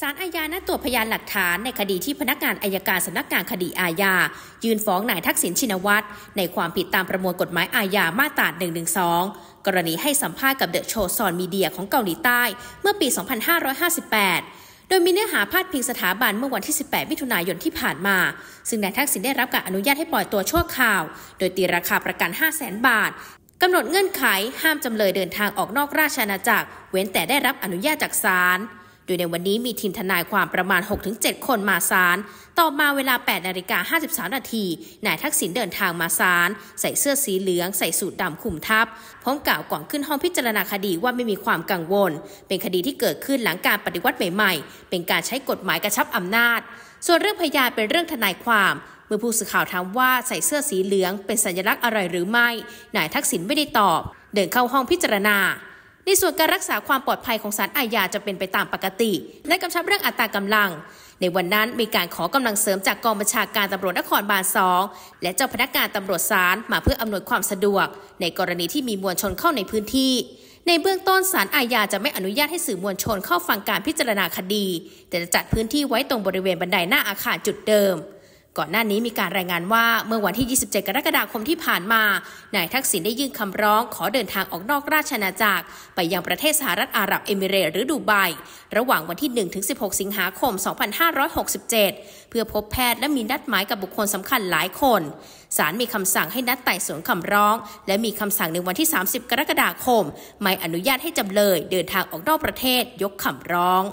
สารอาญานัดตรวจพยานหลักฐานในคดีที่พนักงานอายการสำนักงานคดีอาญา ยื่นฟ้องนายทักษิณชินวัตรในความผิดตามประมวลกฎหมายอาญามาตรา112 กรณีให้สัมภาษณ์กับเดอะโชซอนมีเดียของเกาหลีใต้เมื่อปี 2558 โดยมีเนื้อหาพาดพิงสถาบันเมื่อวันที่ 18มิถุนายนที่ผ่านมา ซึ่งนายทักษิณได้รับการอนุญาตให้ปล่อยตัวชั่วคราว โดยตีราคาประกัน 500,000บาทกำหนดเงื่อนไขห้ามจำเลยเดินทางออกนอกราชอาณาจักรเว้นแต่ได้รับอนุญาตจากศาลยในวันนี้มีทีมทนายความประมาณ 6-7 คนมาศาล ต่อมาเวลา8นาฬิกา53 นาทีนายทักษิณเดินทางมาศาลใส่เสื้อสีเหลือง ใส่สูทดำคุมทับพร้อมกล่าวก่อนขึ้นห้องพิจารณาคดีว่าไม่มีความกังวล เป็นคดีที่เกิดขึ้นหลังการปฏิวัติใหม่ๆเป็นการใช้กฎหมายกระชับอำนาจ ส่วนเรื่องพยานเป็นเรื่องทนายความ เมื่อผู้สื่อข่าวถามว่าใส่เสื้อสีเหลือง เป็นสัญลักษณ์อะไรหรือไม่นายทักษิณไม่ได้ตอบ เดินเข้าห้องพิจารณาในส่วนการรักษาความปลอดภัยของสารอาญาจะเป็นไปตามปกติและกำชับเรื่องอัตรากำลัง ในวันนั้นมีการขอกำลังเสริมจากกองบัญชาการตำรวจนครบาลสองและเจ้าพนักงานตำรวจศาลมาเพื่ออำนวยความสะดวก ในกรณีที่มีมวลชนเข้าในพื้นที่ ในเบื้องต้นศาลอาญาจะไม่อนุญาตให้สื่อมวลชนเข้าฟังการพิจารณาคดี แต่จะจัดพื้นที่ไว้ตรงบริเวณบันไดหน้าอาคารจุดเดิมก่อนหน้านี้มีการรายงานว่าเมื่อวันที่ 27 กรกฎาคมที่ผ่านมา นายทักษิณได้ยื่นคำร้องขอเดินทางออกนอกราชอาณาจักรไปยังประเทศสหรัฐอาหรับเอมิเรตหรือดูไบระหว่างวันที่ 1-16 สิงหาคม 2567 เพื่อพบแพทย์และมีนัดหมายกับบุคคลสำคัญหลายคนศาลมีคำสั่งให้นัดไต่สวนคำร้อง และมีคำสั่งในวันที่ 30 กรกฎาคมไม่อนุญาตให้จำเลยเดินทางออกนอกประเทศยกคำร้อง